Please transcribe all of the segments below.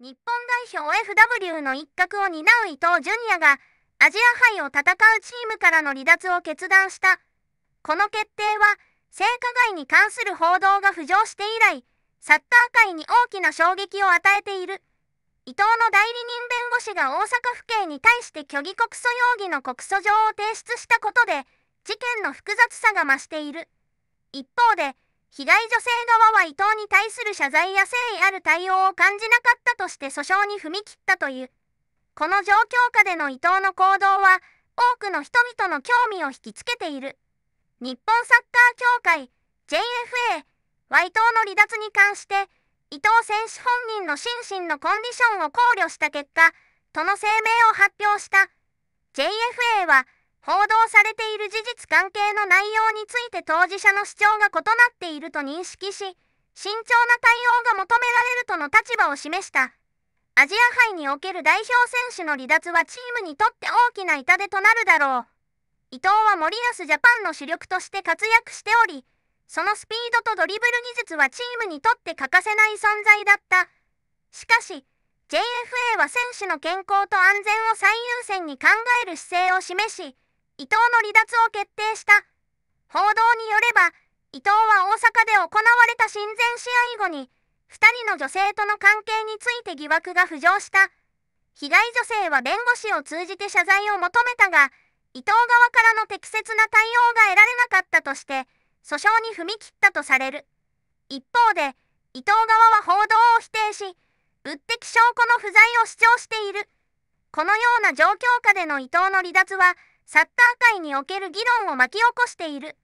日本代表 FW の一角を担う伊東純也がアジア杯を戦うチームからの離脱を決断したこの決定は性加害に関する報道が浮上して以来サッカー界に大きな衝撃を与えている伊藤の代理人弁護士が大阪府警に対して虚偽告訴容疑の告訴状を提出したことで事件の複雑さが増している一方で被害女性側は伊藤に対する謝罪や誠意ある対応を感じなかったとして訴訟に踏み切ったという。この状況下での伊藤の行動は、多くの人々の興味を引きつけている。日本サッカー協会、JFA、Y 党の離脱に関して、伊藤選手本人の心身のコンディションを考慮した結果、との声明を発表した。JFA は、報道されている事実関係の内容について当事者の主張が異なっていると認識し、慎重な対応が求められるとの立場を示した。アジア杯における代表選手の離脱はチームにとって大きな痛手となるだろう。伊藤は森保ジャパンの主力として活躍しており、そのスピードとドリブル技術はチームにとって欠かせない存在だった。しかし、JFA は選手の健康と安全を最優先に考える姿勢を示し、伊藤の離脱を決定した。報道によれば、伊藤は大阪で行われた親善試合後に、2人の女性との関係について疑惑が浮上した。被害女性は弁護士を通じて謝罪を求めたが、伊藤側からの適切な対応が得られなかったとして、訴訟に踏み切ったとされる。一方で、伊藤側は報道を否定し、物的証拠の不在を主張している。このような状況下での伊藤の離脱は、サッカー界における議論を巻き起こしている。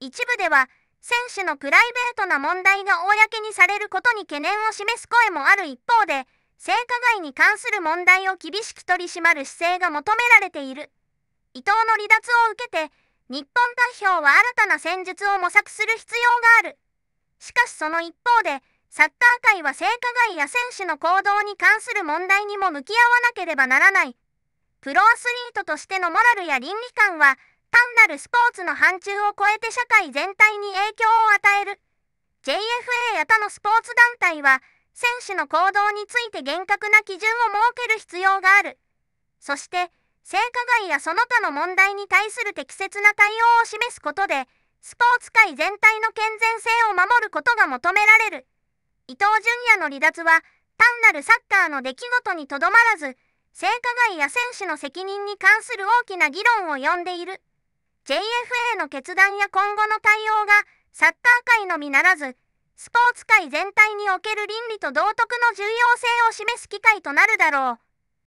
一部では、選手のプライベートな問題が公にされることに懸念を示す声もある一方で、性加害に関する問題を厳しく取り締まる姿勢が求められている。伊藤の離脱を受けて、日本代表は新たな戦術を模索する必要がある。しかしその一方で、サッカー界は性加害や選手の行動に関する問題にも向き合わなければならない。プロアスリートとしてのモラルや倫理観は、単なるスポーツの範疇を超えて社会全体に影響を与える。JFA や他のスポーツ団体は、選手の行動について厳格な基準を設ける必要がある。そして、性加害やその他の問題に対する適切な対応を示すことで、スポーツ界全体の健全性を守ることが求められる。伊藤淳也の離脱は、単なるサッカーの出来事にとどまらず、性加害や選手の責任に関する大きな議論を呼んでいる JFA の決断や今後の対応がサッカー界のみならずスポーツ界全体における倫理と道徳の重要性を示す機会となるだろう。